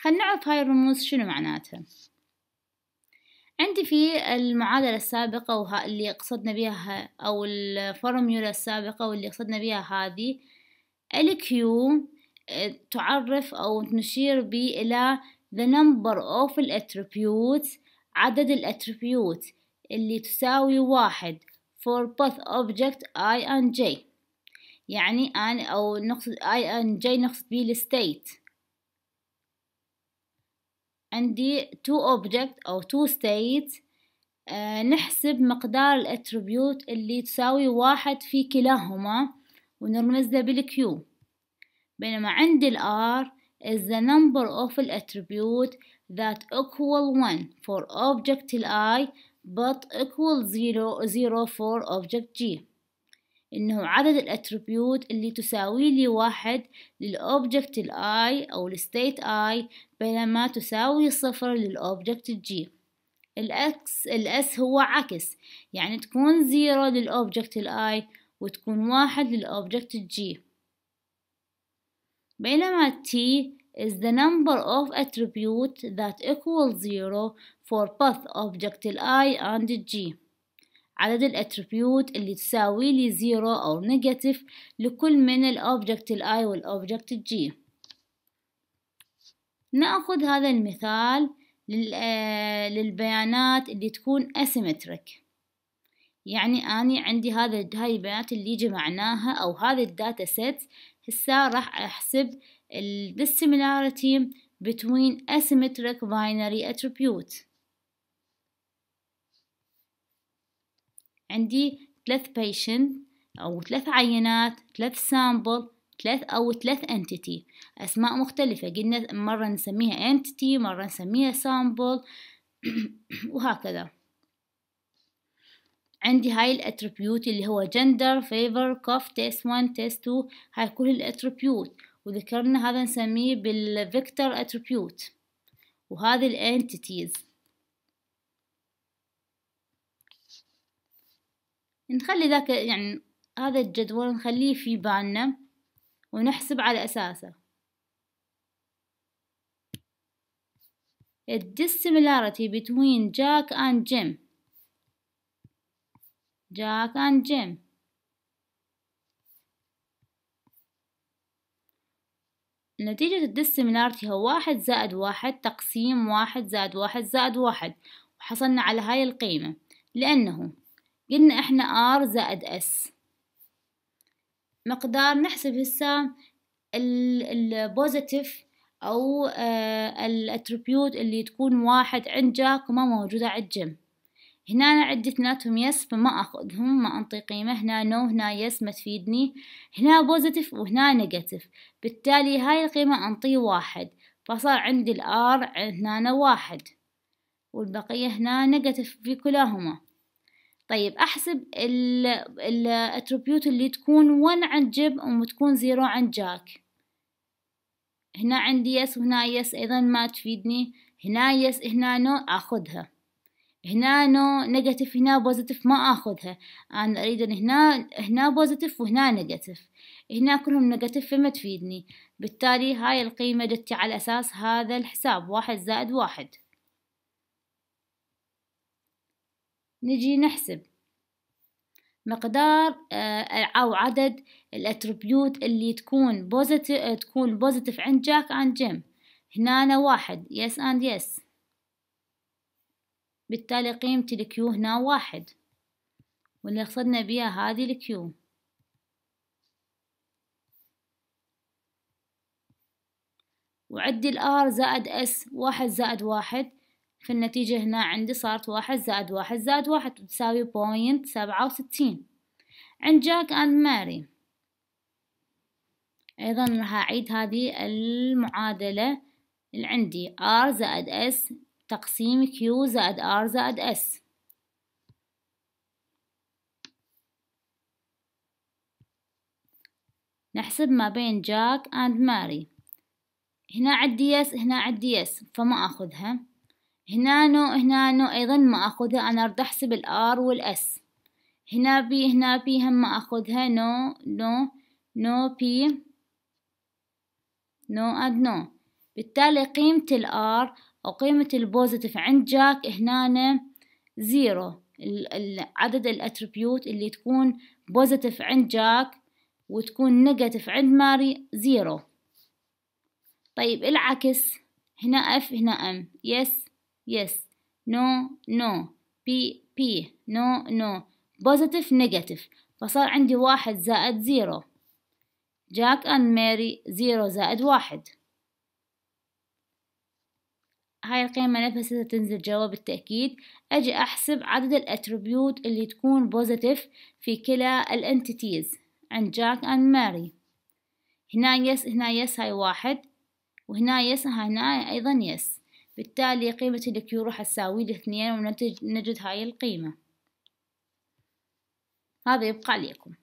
خل نعرف هاي الرموز شنو معناتها عندي في المعادلة السابقة وها اللي قصدنا بيها أو الفورميولا السابقة واللي قصدنا بيها هذه الكيو آه، تعرف أو نشير بي إلى the number of attributes عدد الاتريبيوت اللي تساوي واحد for both object i and j يعني أنا أو نقصد i and j نقصد بيه الستيت عندي two object أو two state نحسب مقدار الاتريبيوت اللي تساوي واحد في كلاهما ونرمزه بالكيو بينما عند الار is the number of attribute that equal one for object I but equal zero zero for object G إنه عدد الأتريبيوت اللي تساوي لي واحد للأوبجكت الآي أو الستيت آي بينما تساوي صفر للأوبجكت الجي الأكس الأس هو عكس يعني تكون زيرو للأوبجكت الآي وتكون واحد للأوبجكت الجي بينما T is the number of attribute that equals zero for both object I and G عدد الاتريبيوت اللي تساوي لي زيرو أو نيجاتيف لكل من الأوبجكت الآي والأوبجكت الجي نأخذ هذا المثال آه، للبيانات اللي تكون asymmetric يعني أني عندي هذا هاي البيانات اللي جمعناها أو هذا الداتا سيت هسه راح أحسب السيميلاريتي بين between asymmetric binary attribute عندي ثلاث بيشنت أو ثلاث عينات ثلاث سامبل ثلاث أو ثلاث أنتيتي أسماء مختلفة قلنا مرة نسميها أنتيتي مرة نسميها سامبل وهكذا عندي هاي الاتريبيوت اللي هو جندر فيفر كوف تيست 1 تيست 2 هاي كل الاتريبيوت وذكرنا هذا نسميه بالفيكتور اتريبيوت وهذه الانتيتيز نخلي ذاك يعني هذا الجدول نخليه في بالنا ونحسب على أساسه The dissimilarity between Jack and Jim Jack and Jim نتيجة الديسيميلارتي هو واحد زائد واحد تقسيم واحد زائد واحد زائد واحد وحصلنا على هاي القيمة لأنه قلنا احنا ار زائد اس مقدار نحسب هسه البوزيتيف او آه، الاتريبيوت اللي تكون واحد عند وما موجودة عند جيم هنا عندي اثنيناتهم يس فما اخذهم ما انطي قيمة هنا نو هنا يس ما تفيدني هنا بوزيتيف وهنا نيجاتيف بالتالي هاي القيمة انطي واحد فصار عندي الار هنا واحد والبقية هنا نيجاتيف في كلاهما طيب أحسب الاتربيوت اللي تكون 1 عند جيب وتكون 0 عند جاك هنا عندي يس وهنا يس أيضا ما تفيدني هنا يس هنا نو أخذها هنا نو نيجاتيف هنا بوزيتيف ما اخذها انا اريد هنا هنا بوزيتيف وهنا نيجاتيف هنا كلهم نيجاتيف فما تفيدني بالتالي هاي القيمة جتي على اساس هذا الحساب واحد زائد واحد نجي نحسب مقدار آه، أو عدد الأتربيوت اللي تكون بوزيتيف آه، تكون بوزيتيف عند جاك عند جيم هنا واحد يس أند يس بالتالي قيمة الكيو هنا واحد واللي قصدنا بيها هذه الكيو وعدي الآر زائد اس واحد زائد واحد فالنتيجة هنا عندي صارت واحد زائد واحد زائد واحد تساوي بوينت سبعة وستين عند جاك أند ماري أيضا راح أعيد هذه المعادلة اللي عندي R زائد S تقسيم Q زائد R زائد S نحسب ما بين جاك أند ماري هنا عندي يس هنا عندي يس فما أخذها هنا نو هنا نو أيضا ما أخذها أنا ارد أحسب الآر والأس هنا بي هنا بي هم ما أخذها نو نو نو بي نو أد نو بالتالي قيمة الآر أو قيمة البوزيتيف عند جاك هنا زيرو عدد الاتريبيوت اللي تكون بوزيتيف عند جاك وتكون نيجاتيف عند ماري زيرو طيب العكس هنا اف هنا ام يس yes no no بي بي نو نو بوزيتيف نيجاتيف فصار عندي واحد زائد زيرو جاك أند ماري زيرو زائد واحد هاي القيمة نفسها تنزل جواب التأكيد أجي أحسب عدد الأتربيوت اللي تكون بوزيتيف في كلا الانتيتيز عند جاك أند ماري هنا يس هنا يس هاي واحد وهنا يس هنا أيضا يس بالتالي قيمة الكيو راح تساوي الاثنين ونتج نجد هاي القيمة هذا يبقى عليكم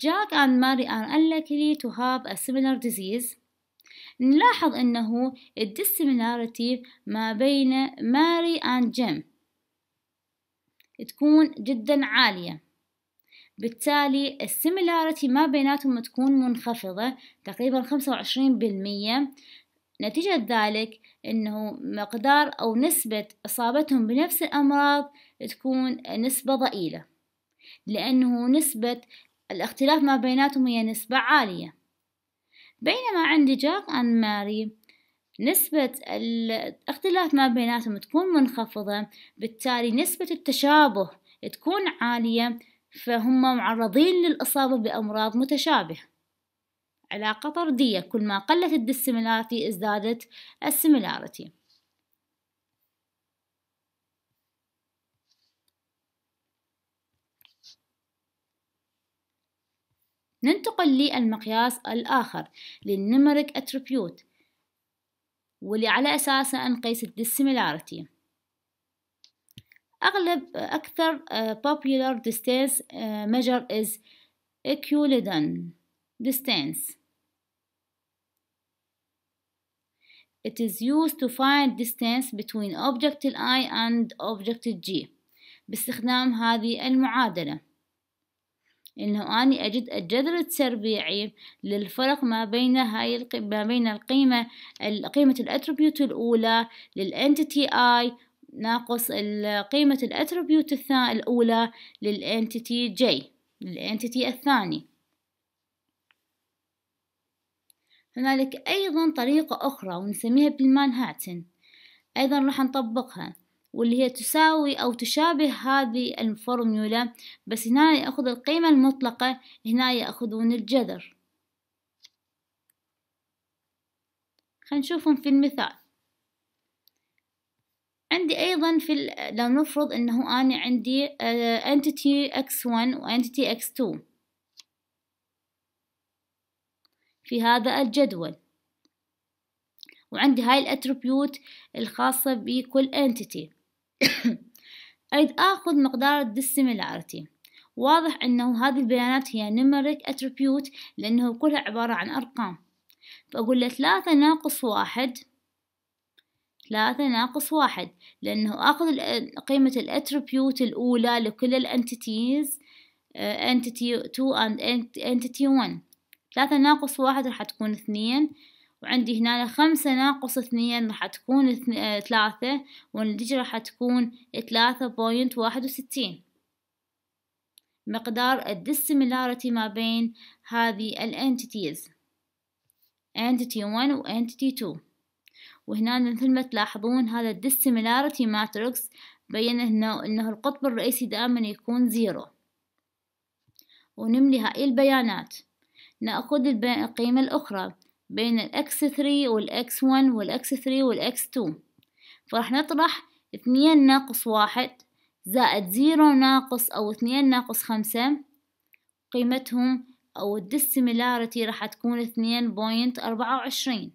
جاك and ماري are unlikely to have a similar disease نلاحظ أنه الديسيميلاريتي ما بين ماري and جيم تكون جدا عالية بالتالي السيميلاريتي ما بيناتهم تكون منخفضة تقريبا خمسة وعشرين بالمية نتيجة ذلك أنه مقدار أو نسبة إصابتهم بنفس الأمراض تكون نسبة ضئيلة لأنه نسبة الاختلاف ما بيناتهم هي نسبة عالية بينما عند جاك أن ماري نسبة الاختلاف ما بيناتهم تكون منخفضة بالتالي نسبة التشابه تكون عالية فهم معرضين للإصابة بأمراض متشابهة علاقة طردية كل ما قلت الديسيميلاريتي ازدادت السيميلاريتي ننتقل للمقياس الآخر للنمرك اتريبيوت واللي على أساسه نقيس الديسيميلاريتي أغلب أكثر آه، popular distance آه، measure is equivalent distance It is used to find distance between object I and object G باستخدام هذه المعادلة إنه أني أجد الجذر التربيعي للفرق ما بين هاي الق... ما بين القيمة قيمة الأتربيوت الأولى للإنتيتي I ناقص قيمة الأتربيوت الأولى للإنتيتي J للإنتيتي الثاني هنالك أيضا طريقة أخرى ونسميها بالمانهاتن أيضا راح نطبقها واللي هي تساوي أو تشابه هذه الفورميولا بس هنا يأخذ القيمة المطلقة هنا يأخذون الجذر خنشوفهم في المثال عندي أيضا في لو نفرض أنه أنا عندي آه، entity x1 و entity x2 في هذا الجدول وعندي هاي الاتريبيوت الخاصة بكل انتيتي أريد أخذ مقدار dissimilarity واضح أنه هذه البيانات هي numeric attribute لأنه كلها عبارة عن أرقام فأقول له ثلاثة ناقص واحد ثلاثة ناقص واحد لأنه أخذ قيمة الاتريبيوت الأولى لكل الانتيتيز انتيتي 2 and انتيتي 1 ثلاثة ناقص واحد راح تكون اثنين وعندي هنا خمسة ناقص اثنين راح تكون آه، ثلاثة والنتيجة راح تكون ثلاثة بوينت واحد وستين مقدار الدسيميلاريتي ما بين هذه الانتيتيز entity 1 و entity 2 وهنا مثل ما تلاحظون هذا الدسيميلاريتي ماتريكس بين هنا انه القطب الرئيسي دائما يكون زيرو ونملي هاي البيانات نأخذ القيمة الأخرى بين الأكس x3 وال x1 والأكس x3 وال x2 فراح نطرح اثنين ناقص واحد زائد زيرو ناقص أو اثنين ناقص خمسة قيمتهم أو الديسيميلاريتي راح تكون اثنين بوينت أربعة وعشرين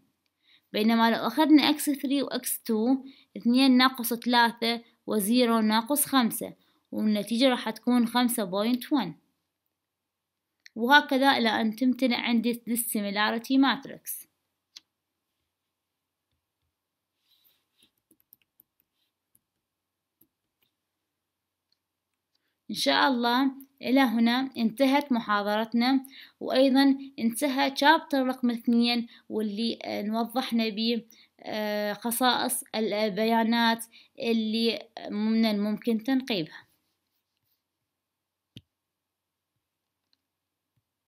بينما لو أخذنا x 3 و x 2 اثنين ناقص ثلاثة وزيرو ناقص خمسة والنتيجة راح تكون خمسة بوينت ون وهكذا إلى أن تمتنع عندي للسيميلاريتي ماتريكس إن شاء الله إلى هنا انتهت محاضرتنا وأيضا انتهى شابتر رقم اثنين واللي آه، نوضحنا به خصائص البيانات آه، اللي آه، من الممكن تنقيبها